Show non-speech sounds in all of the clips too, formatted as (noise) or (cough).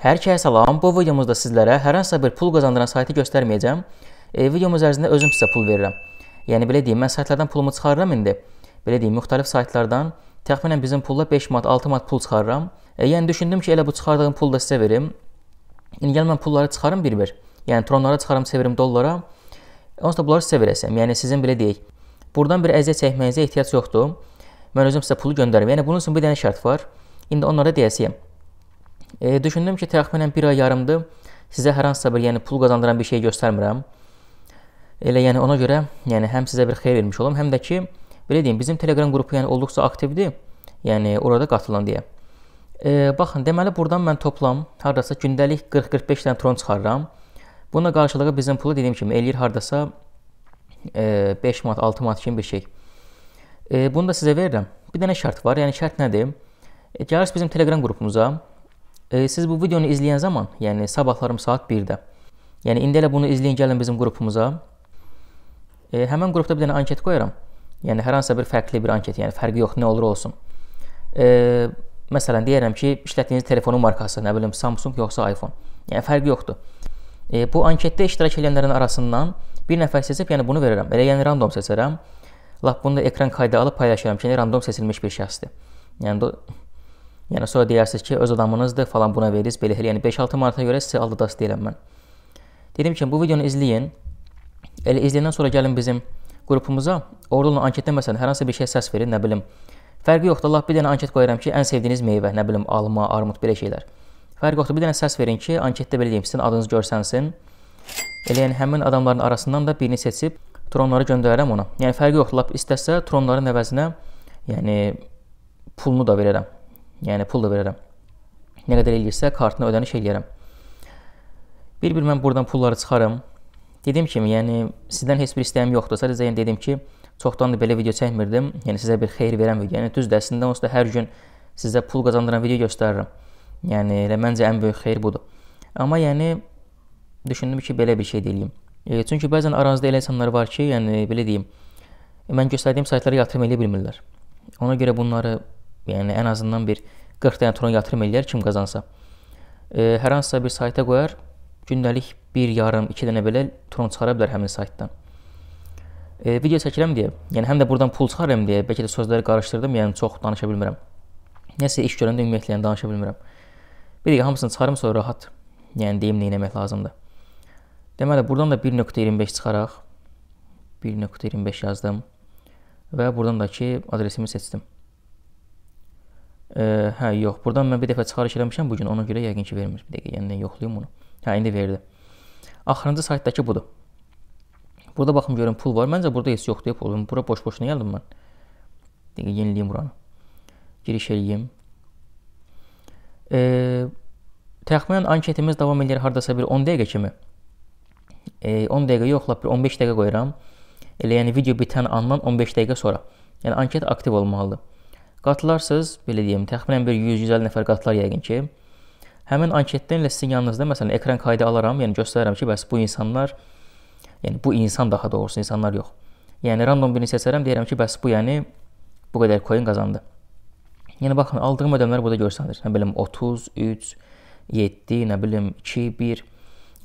Hər kəyə salam. Bu videomuzda sizlərə hər hansısa bir pul qazandıran saytı göstərməyəcəm. E, videomuz ərzində özüm sizə pul verirəm. Yəni belə deyim, mən saytlardan pulumu çıxarıram indi. Belə deyim, müxtəlif saytlardan təxminən bizim pulla 5 manat, 6 manat pul çıxarıram. E, yəni düşündüm ki, elə bu çıxardığım pulu da sizə verim. İndi gəl mən pulları çıxarım bir-bir. Yəni tronlara çıxarım, çevirim dollara. Onsuz da bunları sizə verəsəm. Yəni sizin belə deyək. Burdan bir əziyyət çəkməyinizə ehtiyac yoxdur. Mən özüm sizə pulu göndərirəm. Yəni bunun üçün bir dənə şərt var. İndi onlara deyəsiyəm. E, düşündüm ki, təxminən bir ay yarımdır sizə hər hansısa bir, yəni pul qazandıran bir şey göstərmirəm. Elə yəni ona görə, yəni həm sizə bir xeyir vermiş olum, həm də ki, belə deyim, bizim Telegram qrupu yəni olduqca aktivdir. Yəni orada qatılın deyə. E, baxın, deməli burdan mən toplam hardasa gündəlik 40-45 dənə tron çıxarıram. Buna qarşılığı bizim pulu dediyim kimi eləyir hardasa e, 5 manat, 6 manat kimi bir şey. E, bunu da sizə verirəm. Bir dənə şərt var. Yəni şərt nədir? E, gəlirsiniz bizim Telegram qrupumuza e, siz bu videonu izləyən zaman, yəni sabahlarım saat 1-də, yəni indi elə bunu izləyin gəlin bizim qrupumuza. E, həmən qrupda bir dənə anket qoyuram. Yəni hər hansısa bir fərqli bir anket, yəni fərqi yox, nə olur olsun. E, məsələn deyirəm ki, işlətdiyiniz telefonun markası, nə bilim Samsung yoxsa iPhone. Yəni fərqi yoxdur. E, bu anketdə iştirak edənlərin arasından bir nəfər seçib, yəni bunu verirəm. Elə yəni random seçərəm. Lap bunu da ekran qayda alıb paylaşıram ki, yəni random seçilmiş bir şəxsdir. Yəni Yəni sonra deyərsiniz ki, öz adamınızdır, falan buna veririz, belə elə. Yəni 5-6 manata görə sizi aldadası deyiləm mən. Dedim ki, bu videonu izləyin. Elə izləyəndən sonra gəlin bizim qrupumuza. Orada olan anketdə məsələn hər hansı bir şey səs verin, nə bilim. Fərqi yoxdur. Allah bir dənə anket qoyaram ki, ən sevdiyiniz meyvə, nə bilim, alma, armud belə şeylər. Fərqi yoxdur. Bir dənə səs verin ki, anketdə belə deyim, sizin adınız görsənsin. Elə yəni həmin adamların arasından da birini seçib tronları göndərərəm ona. Yəni fərqi yoxdur. Lap istəsə tronların əvəzinə, yəni pulunu da verərəm. Yəni pul da verərəm. Nə qədər eləyirsə kartına ödəniş eləyərəm. Bir-bir mən buradan pulları çıxaram. Dediyim kimi, yəni sizdən heç bir istəyim yoxdur. Sadəcə yəni dedim ki, çoxdan da belə video çəkmirdim. Yəni sizə bir xeyir verən video. Yəni düzdür, əslində onsuz da hər gün sizə pul qazandıran video göstərirəm. Yəni elə məncə ən böyük xeyir budur. Amma yəni düşündüm ki, belə bir şey deyim. E, çünki bəzən aranızda elə insanlar var ki, yəni belə deyim, mən göstərdiyim saytlara yatırım eləyə bilmirlər. Ona görə bunları Yəni ən azından bir 40 dənə tron yatırım eləyər kim qazansa. E, hər hansısa bir sayta qoyar, gündəlik 1 yarım, 2 dənə belə tron çıxara bilər həmin saytdan. E, video çəkirəm deyə, yəni həm də buradan pul çıxarıram deyə, bəlkə də sözləri qarışdırdım, yəni çox danışa bilmirəm. Nəsə iş görəndə ümumiyyətlə yəni, danışa bilmirəm. Bir dəqiqə hamısını çıxarım sonra rahat, yəni deyim nə etmək lazımdır. Deməli, buradan da 1.25 çıxaraq 1.25 yazdım və buradan da ki, adresimi seçdim. E, hə, yox. Burdan mən bir dəfə çıxarış eləmişəm bu gün. Ona görə yəqin ki, vermir. Bir dəqiqə, yəni yoxlayım bunu. Hə, indi verdi. Axırıncı saytdakı budur. Burada baxım görüm pul var. Məncə burada heç yoxdur pul. Bura boş-boşuna gəldim mən. Dəqiqə yeniləyim buranı. Giriş eləyim. E, təxminən anketimiz davam edir hardasa bir 10 dəqiqə kimi. E, 10 dəqiqə yoxla bir 15 dəqiqə qoyuram. Elə yəni video bitən andan 15 dəqiqə sonra. Yəni anket aktiv olmalıdır. Qatılarsınız, belə deyim, təxminən bir 100-150 nəfər qatılar yəqin ki. Həmin anketdən ilə sizin yanınızda məsələn ekran kaydı alaram, yəni göstərirəm ki, bəs bu insanlar, yəni bu insan daha doğrusu insanlar yox. Yəni random birini seçərəm, deyirəm ki, bəs bu yəni bu qədər coin qazandı. Yəni baxın, aldığım ödəmlər burada görsənir. Nə bilim 30, 3, 7, nə bilim 2, 1.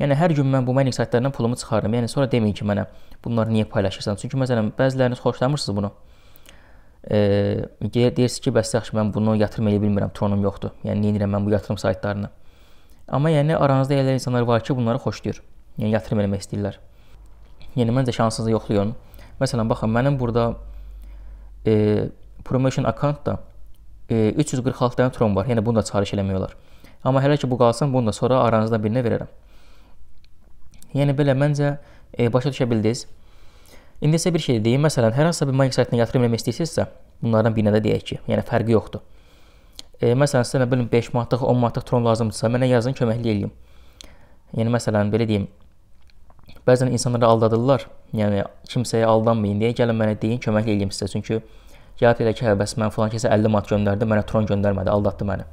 Yəni hər gün mən bu mining saytlarından pulumu çıxarıram. Yəni sonra deməyin ki, mənə bunları niyə paylaşırsan? Çünki məsələn, bəziləriniz xoşlamırsınız bunu. E, deyirsiniz ki, bəs yaxşı mən bunu yatırım eləyə bilmirəm, tronum yoxdur. Yəni nə edirəm mən bu yatırım saytlarını? Amma yəni aranızda elə insanlar var ki, bunları xoşlayır. Yəni yatırım eləmək istəyirlər. Yəni məncə şansınızı yoxlayın. Yəni. Məsələn, baxın, mənim burada e, promotion accountda e, 346 dənə tron var. Yəni bunu da çağırış eləmək olar. Amma hələ ki bu qalsın, bunu da sonra aranızdan birinə verərəm. Yəni belə məncə e, başa düşə bildiniz. İndi isə bir şey deyim. Məsələn, hər hansısa bir Mike saytına yatırım eləmək istəyirsinizsə, bunlardan birinə də deyək ki, yəni fərqi yoxdur. E, məsələn, sizə nə bilim 5 manatlıq, 10 manatlıq tron lazımdırsa, mənə yazın, köməklik eləyim. Yəni məsələn, belə deyim. Bəzən insanları aldadırlar. Yəni kimsəyə aldanmayın deyə gəlin mənə deyin, köməklik eləyim sizə. Çünki gəlib elə ki, hə bəs mən falan kəsə 50 manat göndərdi, mənə tron göndərmədi, aldatdı məni.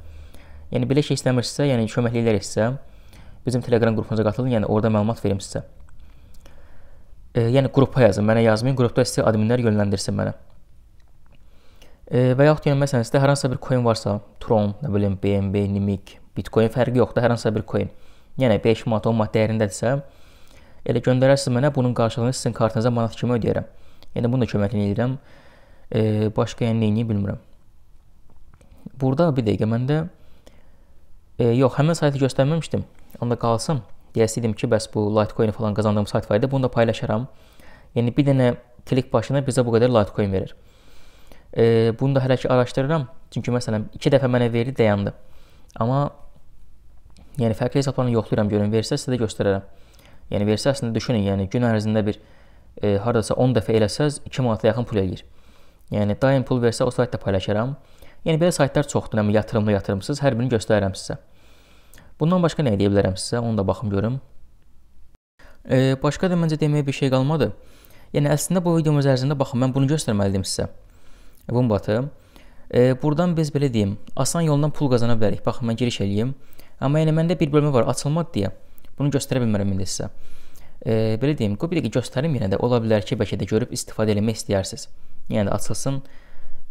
Yəni belə şey istəmirsinizsə, yəni köməklik eləyirsinizsə, bizim Telegram qrupumuza qatılın, yəni orada məlumat verim sizə e, yəni qrupa yazın, mənə yazmayın. Qrupda sizə adminlər yönləndirsin mənə. E, və yaxud yəni məsələn sizdə hər hansısa bir coin varsa, Tron, nə bilim, BNB, Nimic, Bitcoin fərqi yoxdur, hər hansısa bir coin. Yəni 5 manat, 10 manat dəyərindədirsə, elə göndərərsiniz mənə, bunun qarşılığını sizin kartınıza manat kimi ödəyirəm. Yəni bunu da köməkini edirəm. E, başqa yəni neyini bilmirəm. Burada bir dəqiqə məndə e, yox, həmin saytı göstərməmişdim. Onda qalsın deyəsidim ki, bəs bu Litecoin falan qazandığım sayt var idi, bunu da paylaşaram. Yəni bir dənə klik başına bizə bu qədər Litecoin verir. E, bunu da hələ ki araşdırıram. Çünki məsələn 2 dəfə mənə verdi dayandı. Amma yəni fərqli hesablarını yoxlayıram görün, versə sizə də göstərərəm. Yəni versə əslində düşünün, yəni gün ərzində bir e, hardasa 10 dəfə eləsəz 2 manata yaxın pul eləyir. Yəni daim pul versə o saytda paylaşaram. Yəni belə saytlar çoxdur, amma yatırımlı yatırımsız hər birini göstərirəm sizə. Bundan başqa nə deyə bilərəm sizə, onu da baxım görüm. E, başqa da məncə deməyə bir şey qalmadı. Yəni əslində bu videomuz ərzində baxın, mən bunu göstərməliydim sizə. Vumbatı. E, buradan biz belə deyim, asan yoldan pul qazana bilərik. Baxın, mən giriş eləyim. Amma yəni məndə bir bölmə var, açılmadı deyə. Bunu göstərə bilmərəm indi sizə. E, belə deyim, qoy bir dəqiqə göstərim yenə də. Ola bilər ki, bəlkə də görüb istifadə etmək istəyərsiniz. Yəni də açılsın.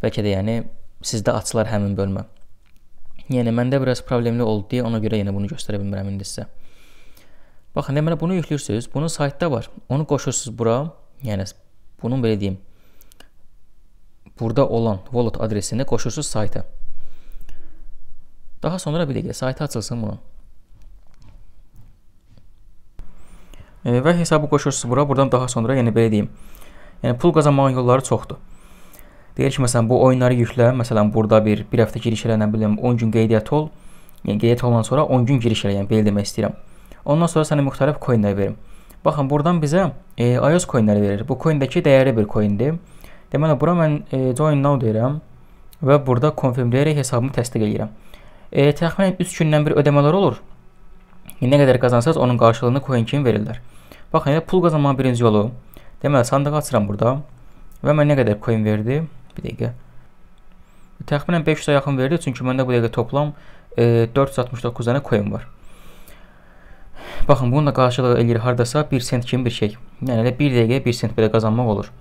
Bəlkə də yəni sizdə açılar həmin bölmə. Yəni məndə biraz problemli oldu deyə ona görə yenə bunu göstərə bilmirəm indi sizə. Baxın, deməli bunu yükləyirsiz, bunun saytda var. Onu qoşursunuz bura. Yəni bunun belə deyim. Burada olan wallet adresini qoşursunuz sayta. Daha sonra bir dəqiqə saytı açılsın bunun. E, və hesabı qoşursunuz bura. Buradan daha sonra yəni belə deyim. Yəni pul qazanmağın yolları çoxdur. Deyir ki, məsələn, bu oyunları yüklə, məsələn, burada bir, bir həftə giriş elə, nə bilim, 10 gün qeydiyyat ol. Yəni qeydiyyat olandan sonra 10 gün giriş elə, yəni belə demək istəyirəm. Ondan sonra sənə müxtəlif coinlər verim. Baxın, buradan bizə e, iOS coinləri verir. Bu coindəki dəyəri bir coindir. Deməli, bura mən e, join now deyirəm və burada confirmləyərək hesabımı təsdiq edirəm. E, təxminən 3 gündən bir ödəmələr olur. Yəni, nə qədər qazansaz, onun qarşılığını coin kimi verirlər. Baxın, yəni pul qazanmanın birinci yolu. Deməli, sandıq açıram burada və mən nə qədər coin verdi? Bir dəqiqə. Təxminən 500-ə yaxın verdi, çünki məndə bu dəqiqə toplam e, 469 dənə coin var. Baxın, bunun da qarşılığı eləyir hardasa 1 sent kimi bir şey. Yəni elə 1 dəqiqəyə 1 sent belə qazanmaq olur.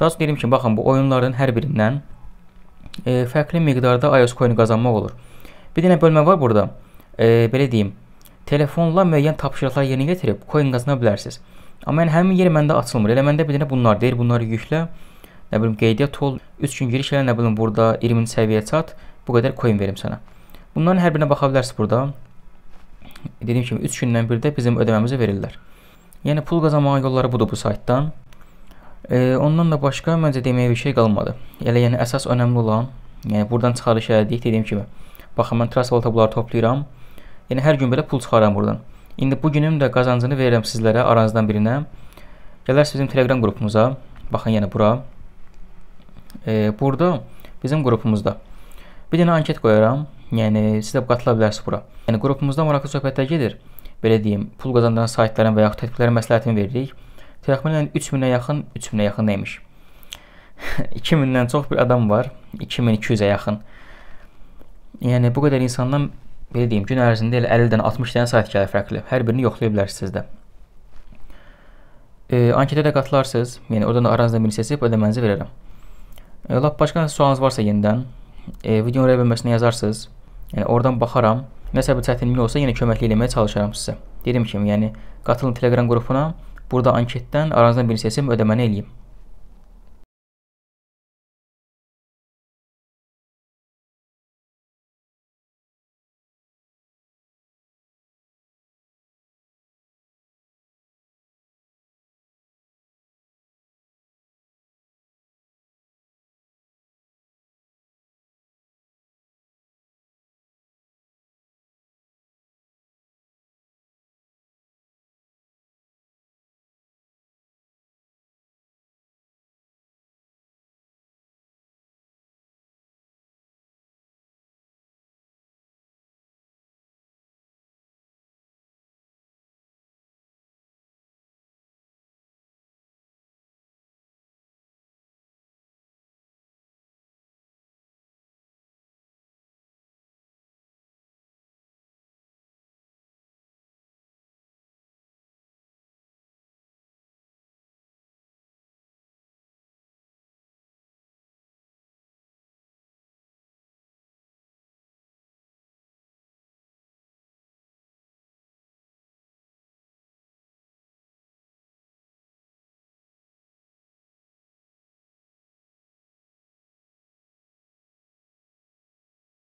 Daha sonra deyim ki, baxın, bu oyunların hər birindən e, fərqli miqdarda iOS coin qazanmaq olur. Bir dənə bölmə var burada. E, belə deyim, telefonla müəyyən tapşırıqlar yerinə yetirib coin qazana bilərsiniz. Amma yəni həmin yer məndə açılmır. Elə məndə bir dənə bunlar deyir, bunları yüklə nə bilim qeydiyyat ol, 3 gün giriş elə, nə bilim burada 20-ci səviyyəyə çat, bu qədər coin verim sənə. Bunların hər birinə baxa bilərsiniz burada. Dediyim kimi 3 gündən birdə bizim ödəməmizi verirlər. Yəni pul qazanmağın yolları budur bu saytdan. E, ondan da başqa məncə deməyə bir şey qalmadı. Elə yəni əsas önəmli olan, yəni buradan çıxarış elədik dediyim kimi. Baxın mən Trustwallet-a bunları toplayıram. Yəni hər gün belə pul çıxaram buradan. İndi bu günüm də qazancını verirəm sizlərə aranızdan birinə. Gələrsiz bizim Telegram qrupumuza. Baxın yəni bura e, burada bizim qrupumuzda bir dənə anket qoyaram. Yəni siz də qatıla bilərsiniz bura. Yəni qrupumuzda maraqlı söhbətlər gedir. Belə deyim, pul qazandıran saytların və yaxud tətbiqlərin məsləhətini veririk. Təxminən 3000-ə yaxın, 3000-ə yaxın neymiş? 2000-dən (laughs) çox bir adam var, 2200-ə yaxın. Yəni bu qədər insandan belə deyim, gün ərzində elə 50-dən 60 dənə sayt gəlir fərqli. Hər birini yoxlaya bilərsiniz siz də. E, anketə də qatılarsınız. Yəni oradan da aranızda birini seçib ödəmənizi verərəm. E, lap başqa sualınız varsa yenidən e, videonun rəy bölməsinə yazarsınız. Yəni oradan baxaram. Nəsə bir çətinlik olsa yenə köməklik eləməyə çalışaram sizə. Dediyim kimi, yəni qatılın Telegram qrupuna. Burada anketdən aranızdan birini seçib ödəməni eləyim.